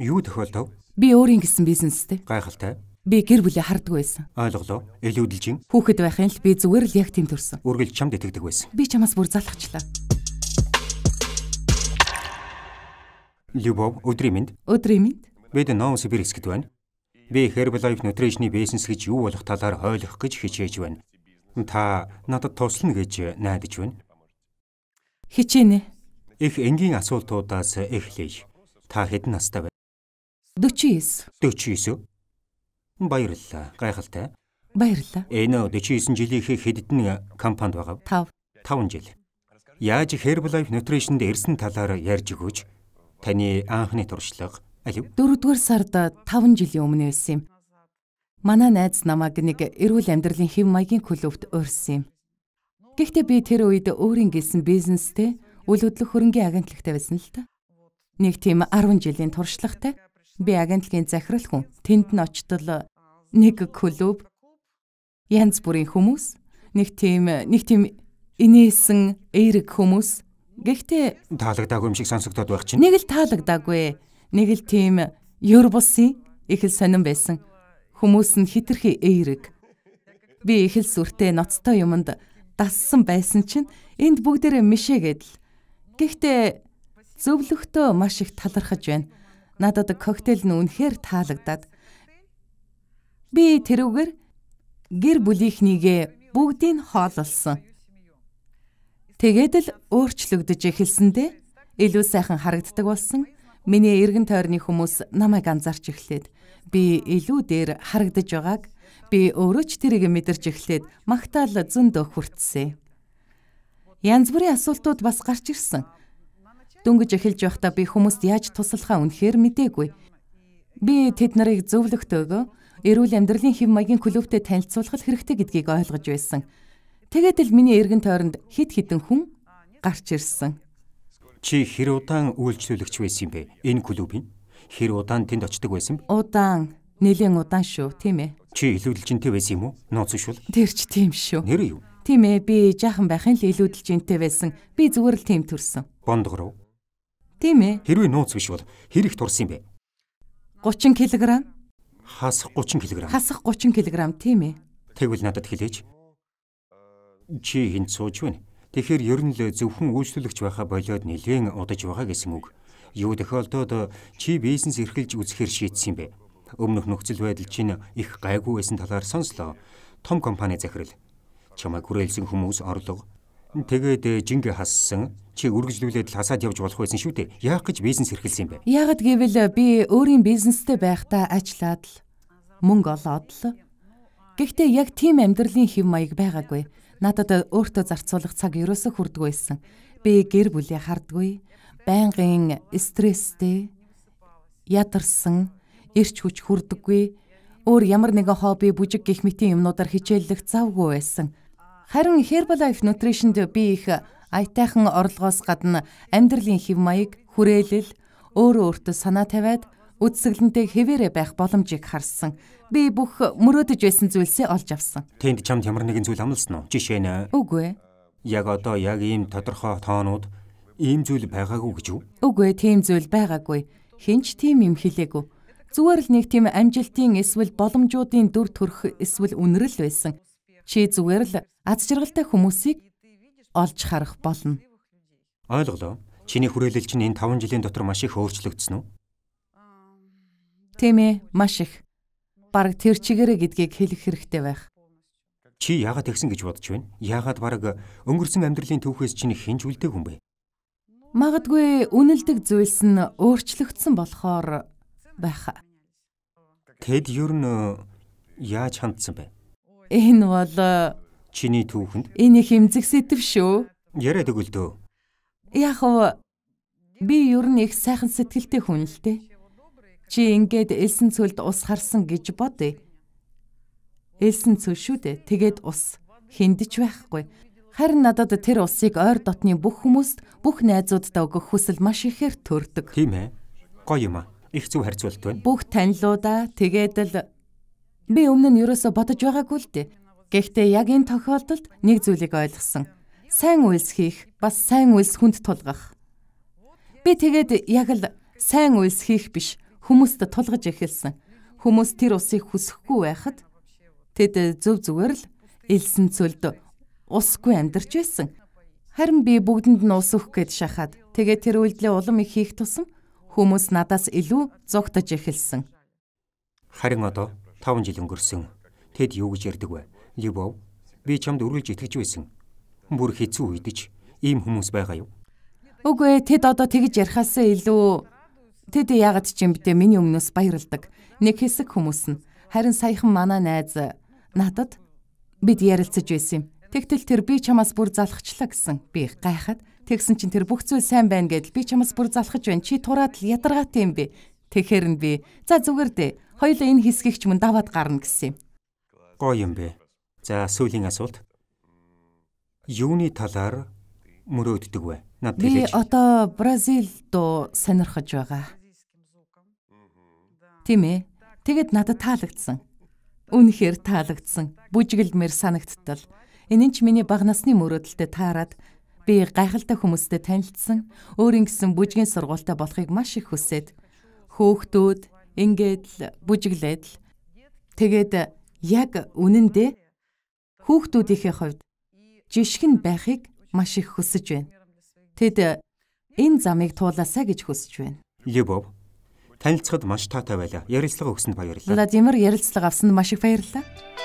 Юу тохиолдов? Би өөрийн гэсэн бизнестэй. Гайхалтай. Би гэр бүлээ харддаг байсан. Ойлголоо. Илүүдэлж юм. Хүүхэд байхын л би зүгээр л яг тийм төрсөн. Үргэлж чамд итгэдэг байсан. Би чамаас бүр залхачлаа. Любов, өдрийн минь. Өдрийн минь. Бид Ноон Сибирис гэд байна. Би Herbalife Nutrition-ы бизнес гэж юу болох талаар ойлгох гэж хичээж байна. Та надад туслана гэж найдаж байна. Хичээнэ. Их энгийн асуултуудаас эхлэе. Та хэдэн настай вэ? 49. 49 үү? Баярлалаа. Гайхалтай. Баярлалаа. Энэ 49 жилийн ихе хэддэн э, компанид байгаа? 5. 5 жил. Яаж Herbalife Nutrition-д ирсэн талаар ярьж өгөөч. Таны анхны туршлага алив? 4-р сард 5 э, жилийн өмнө ирсэн юм. Манай найз намайг нэг эрүүл амьдралын хэв маягийн клубт урьсан юм. Гэхдээ би тэр үед өөрийн гэсэн бизнестэй үл хөдлөх хөрөнгөний агентлагтай байсан л та. Нэг тийм 10 жилийн туршлагатай Би агентлагийн захирал хүн. Тэнд нь очтол э, нэг клуб янз бүрийн хүмүүс, нэг тийм э, нэг тийм инээсэн эерэг хүмүүс. Гэхдээ таалагдаагүй юм шиг сонсогдоод байх чинь. Нэг л таалагдаагүй. Нэг л тийм э, ер бусын их л сонирн байсан. Хүмүүс нь хитрхи эерэг. Би их л сүртэй ноцтой юмд дассан байсан чинь энд бүгдээрээ мишээ гэдэл. Гэхдээ зөвлөختөө маш их талархаж байна. Надад коктейл нь үнэхээр таалагдаад би тэрүүгээр гэр бүлийнхнийгээ бүгдийг нь хооллолсон. Тэгээд л өөрчлөгдөж эхэлсэндээ илүү сайхан харагддаг болсон. Миний эргэн тойрны хүмүүс намайг анзаарч эхлээд би илүү дээр харагдаж байгааг би өөрөө ч тэрийг мэдэрч эхлээд магтаал зөндөө хүртсэн. Янз бүрийн асуултууд бас гарч ирсэн. Дөнгөж эхэлж байхдаа би хүмүүст яаж туслахаа үнэхээр мдээгүй. Би тэд нарыг зөвлөгтөөгөө эрүүл амьдралын хэв маягийн клубтэй танилцуулах хэрэгтэй гэдгийг ойлгож байсан. Тэгээд л миний эргэн тойронд хид хідэн хүн гарч ирсэн. Чи хэр удаан үйлчлүүлэгч байсан юм бэ? Энэ клубийн хэр удаан тэнд очдог байсан бэ? Удаан, нэлээд удаан шүү, тийм ээ. Чи илүүдэлжинтэй байсан юм уу? Нууцшгүй. Тэр ч тийм шүү. Нэр юу? Тийм ээ, би жаахан байхын л илүүдэлжинтэй байсан. Би зүгээр л тийм төрсэн. Бондгоров. Тийм ээ. Хэрвээ нууц биш бол хэрэг турсан юм бэ? 30 кг. Хасах 30 кг. Хасах 30 кг тийм ээ. Тэгвэл надад хэлээч. Чи хин сууж байна. Тэгэхээр ер нь л зөвхөн үйлчлүүлэгч байхаа болоод нэлээд удаж байгаа гэсэн үг. Юу тохиолдоод чи бизнес эрхэлж үзэхээр шийдсэн юм бэ? Өмнөх нөхцөл байдал чинь их гайгүй байсан талаар сонслоо. Том компани захирал чамайг хүрээлсэн хүмүүс орлого Тэгээд жингээ хассан чи үргэлжлүүлээд л хасаад явж болох байсан шүү дээ. Яах гэж бизнес эрхэлсэн юм бэ? Яагад гэвэл э, би өөрийн бизнестэй байхдаа ажиллаад л мөнгө олоод л Гэхдээ яг тийм амьдралын хэв маяг байгаагүй. Надад э, өөртөө зарцуулах цаг ерөөсө хүрдэг байсан. Би гэр бүлээ хардгүй, байнгын стресстэй, ядарсан, эрч хүч хүрдэггүй. Өөр ямар нэгэн хобби, бүжиг гих мэтийн юмнуудаар хичээллэх завгүй байсан. Харин Herbalife Nutrition-д би их аятайхан орлогоос гадна амьдралын хэв маяг, хүрээлэл, өөрөө өөртөө санаа тавиад үдсгэлэнтэй хэвээрээ байх боломжийг харсан. Би бүх мөрөөдөж байсан зүйлсээ олж авсан. Тэнд чамд ямар нэгэн зүйл амлсан уу? Жишээ нь? Үгүй ээ. Яг одоо яг ийм тодорхой тоонууд ийм зүйл байгаагүй гэж үү? Үгүй ээ, тийм зүйл байгаагүй. Хинч тийм юм хэлээгүй. Зүгээр л нэг тийм амжилтын эсвэл боломжуудын дүр төрх эсвэл үнэрэл байсан Чи зүгээр л аз жаргалтай хүмүүсийг олж харах болно. Ойлголоо. Чиний хүрээлэл чинь энэ 5 жилийн дотор маш их өөрчлөгдсөн үү? Тийм ээ, маш их. Бараг тэр чигээрэ гэдгийг хэлэх хэрэгтэй байх. Чи яагаад тэгсэн гэж бодож байна? Яагаад бараг өнгөрсөн амьдралын түүхээс чинь хинж үлдээг юм бэ? Магадгүй үнэлдэг зүйлс нь өөрчлөгдсөн болохоор байх. Тэд юу н э, яаж хандсан бэ? Энэ бол э, чиний түүхэнд энэ их эмзэг сэтв шүү. Яриад өгөл дөө. Яг уу би ер нь их сайхан сэтгэлтэй хүн л дээ. Чи ингээд элсэн цөлд ус харсан гэж бодъё. Элсэн цөл шүү дээ. Тэгээд ус хиндэж байхгүй. Харин надад тэр усыг ойр дотны бүх хүмүүст, бүх найзуудтай өгөх хүсэл маш ихээр төрдөг. Тийм ээ. Гоё юм аа. Их зөв харьцуулт байна. Бүх танилуудаа тэгээд л Би өмнө нь ерөөсө бодож байгаагүй л дээ. Гэхдээ яг энэ тохиолдолд нэг зүйлийг ойлгосон. Сайн үйлс хийх бас сайн үйлс хүнд тулгах. Би тэгээд яг л сайн үйлс хийх биш хүмүүст тулгаж эхэлсэн. Хүмүүс тэр усыг хүсэхгүй байхад тэд зөв зүгээр л элсэн цөлд усгүй амьдарч байсан. Харин би бүгдэнд нь ус өгөх гээд шахаад тэгээд тэр үйлдэлээ улам их хийх тусам хүмүүс надаас илүү зугтаж эхэлсэн. Харин одоо 5 жил өнгөрсөн. Тэд юу гэж ярьдаг вэ? Любов, би чамд үргэлж итгэж байсан. Бүр хэцүү үед ч ийм хүмүүс байгаа юу? Үгүй ээ, тэд одоо тэгж ярихаасаа илүү тэд яагаад ч юм бтэ миний өмнөөс баярлдаг. Нэг хэсэг хүмүүс нь харин саяхан манай найз надад бид ярилцаж байсан юм. Тэгтэл тэр би чамаас бүр залхачлаа гэсэн. Би гайхаад тэгсэн чинь тэр бүх зүйл сайн байна гэдэл би чамаас бүр залхаж байна. Чи тураад л ядаргаатай юм бэ. Тэгэхэр нь би за зүгээр дээ. Хоёлаа энэ хэсгийгч мөн даваад гарна гэсэн юм. Гоё юм бэ. За сүүлийн асуулт. Юуны талаар мөрөөддөг вэ? Над хэлээч. Би одоо Бразил дуу сонирхож байгаа. Тийм ээ. Тэгэд надад таалагдсан. Үнэхээр таалагдсан. Бүжгэлмээр санагдтал. Энэ нь ч миний бага насны мөрөөдөлтөд таарад би гайхалтай хүмүүстэй танилцсан. Өөрийн гэсэн бүжгийн сургуультай болохыг маш их хүсээд хөөхтүүд ингээд л бүжиглээд л тэгээд яг үнэндээ хүүхдүүдийнхээ хувьд жишгэн байхыг маш их хүсэж байна. Тэд энэ замыг туулаасаа гэж хүсэж байна. Лебов танилцахад маш таатай байлаа. Ярилцлага өгсөнд баярлалаа. Владимир ярилцлага авсанд маш их баярлалаа.